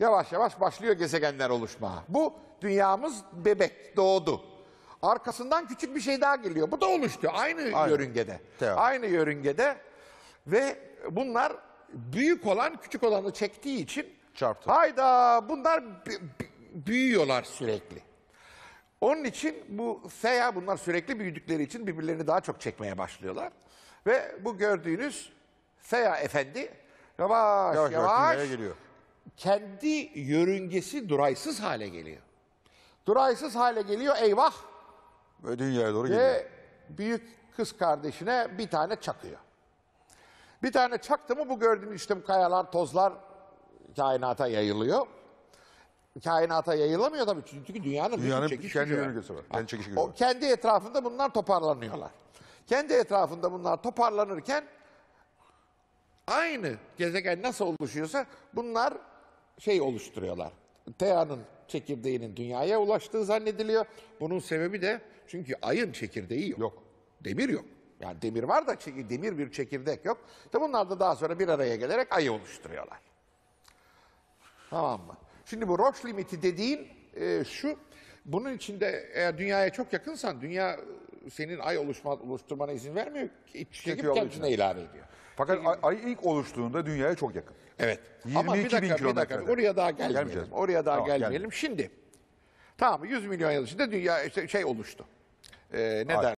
Yavaş yavaş başlıyor gezegenler oluşmaya. Bu dünyamız bebek doğdu. Arkasından küçük bir şey daha geliyor. Bu da oluştu aynı, aynı. yörüngede. Tamam. Aynı yörüngede ve bunlar büyük olan küçük olanı çektiği için çarptı. Hayda bunlar büyüyorlar sürekli. Onun için bu seya bunlar sürekli büyüdükleri için birbirlerini daha çok çekmeye başlıyorlar. Ve bu gördüğünüz seya efendi yavaş yavaş, yavaş, yavaş kendi yörüngesi duraysız hale geliyor. Duraysız hale geliyor eyvah. Ve dünyaya doğru geliyor. Ve büyük kız kardeşine bir tane çakıyor. Bir tane çaktı mı bu gördüğünüz işte bu kayalar, tozlar kainata yayılıyor. Kainata yayılamıyor tabii çünkü dünyanın, dünyanın çekiş kendi yörüngesi var. Kendi çekiş o, kendi etrafında bunlar toparlanıyorlar. Kendi etrafında bunlar toparlanırken aynı gezegen nasıl oluşuyorsa bunlar şey oluşturuyorlar. TEA'nın çekirdeğinin dünyaya ulaştığı zannediliyor. Bunun sebebi de çünkü ayın çekirdeği yok. yok. Demir yok. Yani demir var da çekir, demir bir çekirdek yok. İşte bunlar da daha sonra bir araya gelerek ayı oluşturuyorlar. Tamam mı? Şimdi bu Roche limiti dediğin e, şu. Bunun içinde eğer dünyaya çok yakınsan dünya e, senin ay oluşma, oluşturmana izin vermiyor. Çekip kendine ilave ediyor. Fakat ay, ay ilk oluştuğunda dünyaya çok yakın. Evet. 22 Ama bir dakika, bin kilometre. Bir dakika. Oraya daha gelmeyelim. Gelmeyeceğiz. Oraya daha tamam, gelmeyelim. gelmeyelim. Şimdi tamam 100 milyon yıl içinde dünya şey oluştu. Ee, ne Hayır. der?